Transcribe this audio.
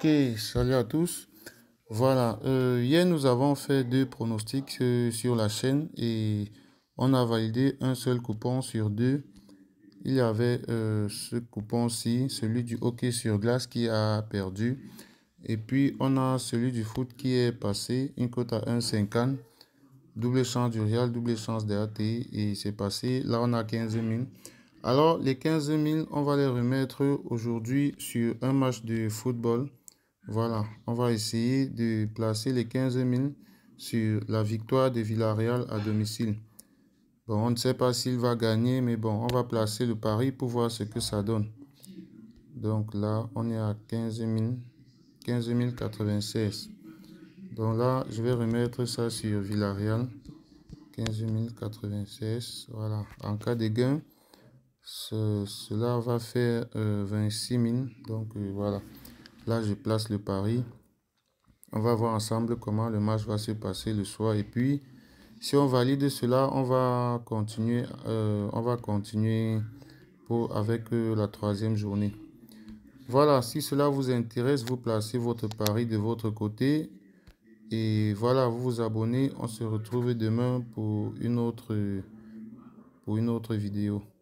Ok, salut à tous. Voilà, euh, hier nous avons fait deux pronostics euh, sur la chaîne et on a validé un seul coupon sur deux. Il y avait euh, ce coupon-ci, celui du hockey sur glace qui a perdu. Et puis on a celui du foot qui est passé, une cote à 1,50. Double chance du Real, double chance des A.T. et c'est passé. Là on a 15 000. Alors les 15 000, on va les remettre aujourd'hui sur un match de football. Voilà, on va essayer de placer les 15 000 sur la victoire de Villarreal à domicile. Bon, on ne sait pas s'il va gagner, mais bon, on va placer le pari pour voir ce que ça donne. Donc là, on est à 15 000, 15 Donc là, je vais remettre ça sur Villarreal. 15 96. voilà. En cas de gain, cela va faire 26 euh, 000. Donc euh, voilà. Là, je place le pari. On va voir ensemble comment le match va se passer le soir. Et puis, si on valide cela, on va continuer, euh, on va continuer pour, avec euh, la troisième journée. Voilà, si cela vous intéresse, vous placez votre pari de votre côté. Et voilà, vous vous abonnez. On se retrouve demain pour une autre, pour une autre vidéo.